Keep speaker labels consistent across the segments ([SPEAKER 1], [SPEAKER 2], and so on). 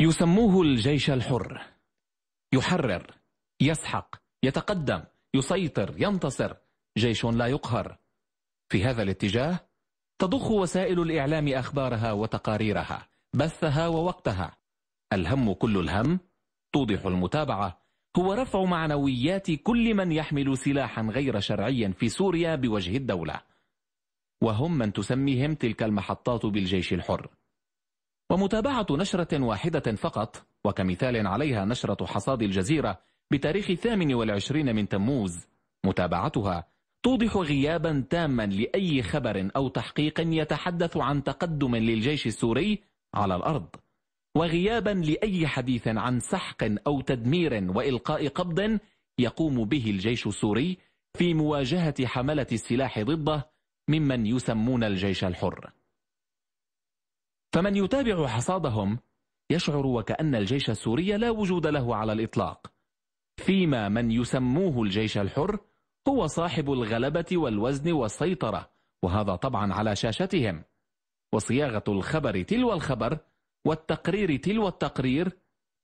[SPEAKER 1] يسموه الجيش الحر يحرر يسحق يتقدم يسيطر ينتصر جيش لا يقهر في هذا الاتجاه تضخ وسائل الإعلام أخبارها وتقاريرها بثها ووقتها الهم كل الهم توضح المتابعة هو رفع معنويات كل من يحمل سلاحا غير شرعيا في سوريا بوجه الدولة وهم من تسميهم تلك المحطات بالجيش الحر ومتابعة نشرة واحدة فقط وكمثال عليها نشرة حصاد الجزيرة بتاريخ 28 من تموز متابعتها توضح غيابا تاما لأي خبر أو تحقيق يتحدث عن تقدم للجيش السوري على الأرض وغيابا لأي حديث عن سحق أو تدمير وإلقاء قبض يقوم به الجيش السوري في مواجهة حملة السلاح ضده ممن يسمون الجيش الحر فمن يتابع حصادهم يشعر وكأن الجيش السوري لا وجود له على الإطلاق فيما من يسموه الجيش الحر هو صاحب الغلبة والوزن والسيطرة وهذا طبعا على شاشتهم وصياغة الخبر تلو الخبر والتقرير تلو التقرير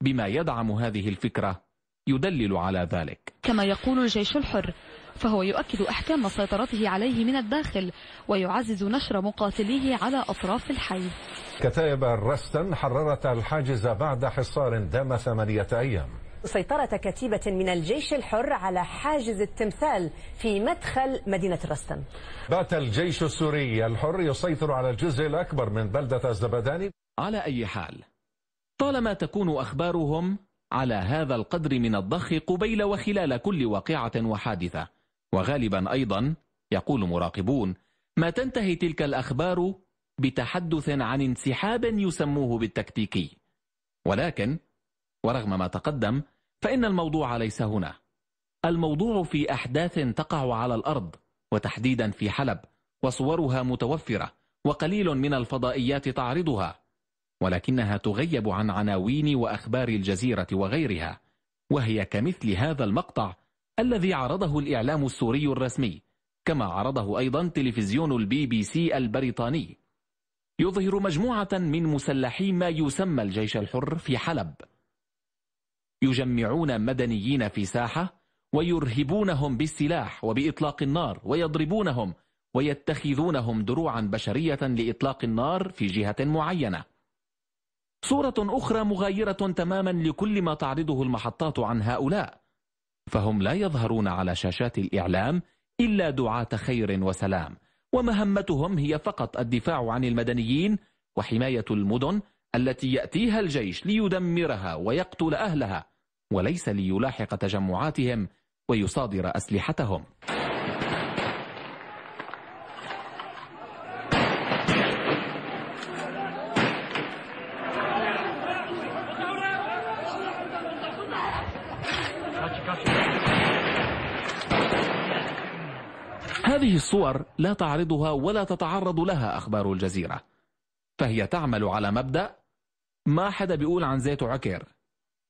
[SPEAKER 1] بما يدعم هذه الفكرة يدلل على ذلك كما يقول الجيش الحر فهو يؤكد أحكام سيطرته عليه من الداخل ويعزز نشر مقاتليه على أطراف الحي كتائب الرستن حررت الحاجز بعد حصار دام ثمانية أيام سيطرة كتيبة من الجيش الحر على حاجز التمثال في مدخل مدينة الرستن بات الجيش السوري الحر يسيطر على الجزء الأكبر من بلدة الزبداني على أي حال طالما تكون أخبارهم على هذا القدر من الضخ قبيل وخلال كل واقعة وحادثة وغالبا أيضا يقول مراقبون ما تنتهي تلك الأخبار بتحدث عن انسحاب يسموه بالتكتيكي ولكن ورغم ما تقدم فإن الموضوع ليس هنا الموضوع في أحداث تقع على الأرض وتحديدا في حلب وصورها متوفرة وقليل من الفضائيات تعرضها ولكنها تغيب عن عناوين وأخبار الجزيرة وغيرها وهي كمثل هذا المقطع الذي عرضه الإعلام السوري الرسمي كما عرضه أيضا تلفزيون البي بي سي البريطاني يظهر مجموعة من مسلحي ما يسمى الجيش الحر في حلب يجمعون مدنيين في ساحة ويرهبونهم بالسلاح وبإطلاق النار ويضربونهم ويتخذونهم دروعا بشرية لإطلاق النار في جهة معينة صورة أخرى مغايرة تماما لكل ما تعرضه المحطات عن هؤلاء فهم لا يظهرون على شاشات الإعلام إلا دعاة خير وسلام ومهمتهم هي فقط الدفاع عن المدنيين وحماية المدن التي يأتيها الجيش ليدمرها ويقتل أهلها وليس ليلاحق تجمعاتهم ويصادر أسلحتهم هذه الصور لا تعرضها ولا تتعرض لها أخبار الجزيرة فهي تعمل على مبدأ ما حدا بيقول عن زيت عكر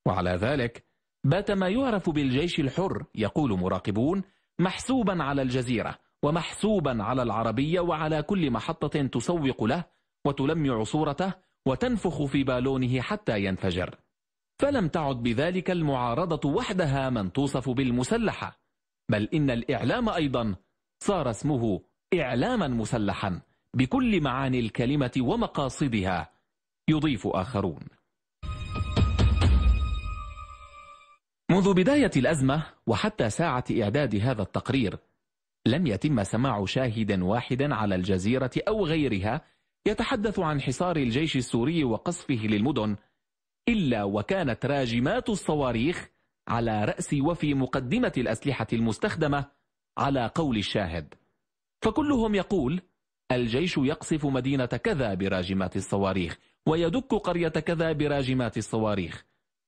[SPEAKER 1] وعلى ذلك بات ما يعرف بالجيش الحر يقول مراقبون محسوبا على الجزيرة ومحسوبا على العربية وعلى كل محطة تسوق له وتلمع صورته وتنفخ في بالونه حتى ينفجر فلم تعد بذلك المعارضة وحدها من توصف بالمسلحة بل إن الإعلام أيضا صار اسمه إعلاما مسلحا بكل معاني الكلمة ومقاصدها يضيف آخرون منذ بداية الأزمة وحتى ساعة إعداد هذا التقرير لم يتم سماع شاهد واحد على الجزيرة أو غيرها يتحدث عن حصار الجيش السوري وقصفه للمدن إلا وكانت راجمات الصواريخ على رأس وفي مقدمة الأسلحة المستخدمة على قول الشاهد فكلهم يقول الجيش يقصف مدينة كذا براجمات الصواريخ ويدك قرية كذا براجمات الصواريخ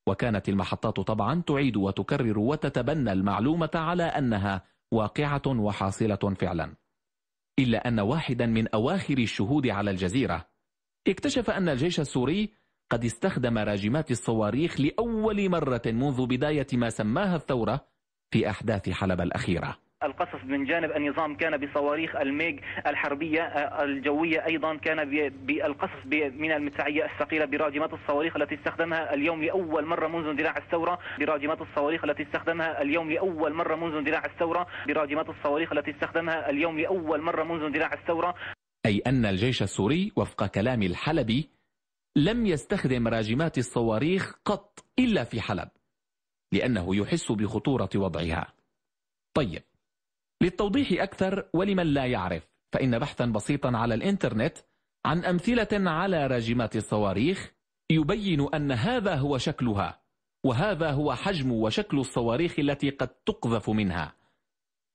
[SPEAKER 1] وكانت المحطات طبعا تعيد وتكرر وتتبنى المعلومة على أنها واقعة وحاصلة فعلا إلا أن واحدا من أواخر الشهود على الجزيرة اكتشف أن الجيش السوري قد استخدم راجمات الصواريخ لأول مرة منذ بداية ما سماها الثورة في أحداث حلب الأخيرة القصف من جانب النظام كان بصواريخ الميج الحربية آه، الجوية أيضا كان بالقصف من المدفعية الثقيلة براجمات الصواريخ التي استخدمها اليوم لأول مرة منذ اندلاع الثورة براجمات الصواريخ التي استخدمها اليوم لأول مرة منذ اندلاع الثورة براجمات الصواريخ التي استخدمها اليوم لأول مرة منذ اندلاع الثورة أي أن الجيش السوري وفق كلام الحلبي لم يستخدم راجمات الصواريخ قط إلا في حلب لأنه يحس بخطورة وضعها طيب للتوضيح أكثر ولمن لا يعرف فإن بحثا بسيطا على الإنترنت عن أمثلة على راجمات الصواريخ يبين أن هذا هو شكلها وهذا هو حجم وشكل الصواريخ التي قد تقذف منها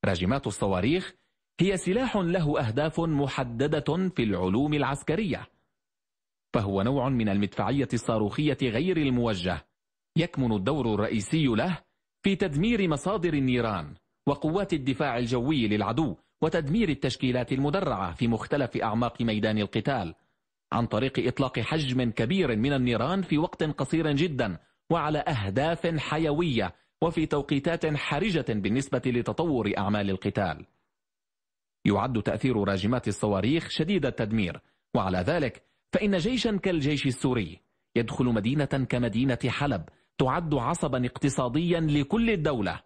[SPEAKER 1] راجمات الصواريخ هي سلاح له أهداف محددة في العلوم العسكرية فهو نوع من المدفعية الصاروخية غير الموجه يكمن الدور الرئيسي له في تدمير مصادر النيران وقوات الدفاع الجوي للعدو وتدمير التشكيلات المدرعة في مختلف أعماق ميدان القتال عن طريق إطلاق حجم كبير من النيران في وقت قصير جدا وعلى أهداف حيوية وفي توقيتات حرجة بالنسبة لتطور أعمال القتال يعد تأثير راجمات الصواريخ شديد التدمير وعلى ذلك فإن جيشا كالجيش السوري يدخل مدينة كمدينة حلب تعد عصبا اقتصاديا لكل الدولة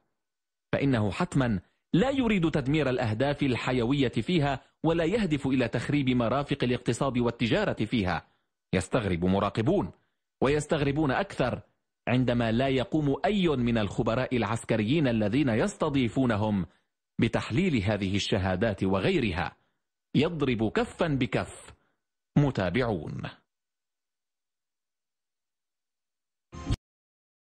[SPEAKER 1] فإنه حتما لا يريد تدمير الأهداف الحيوية فيها ولا يهدف إلى تخريب مرافق الاقتصاد والتجارة فيها يستغرب مراقبون ويستغربون أكثر عندما لا يقوم أي من الخبراء العسكريين الذين يستضيفونهم بتحليل هذه الشهادات وغيرها يضرب كفا بكف متابعون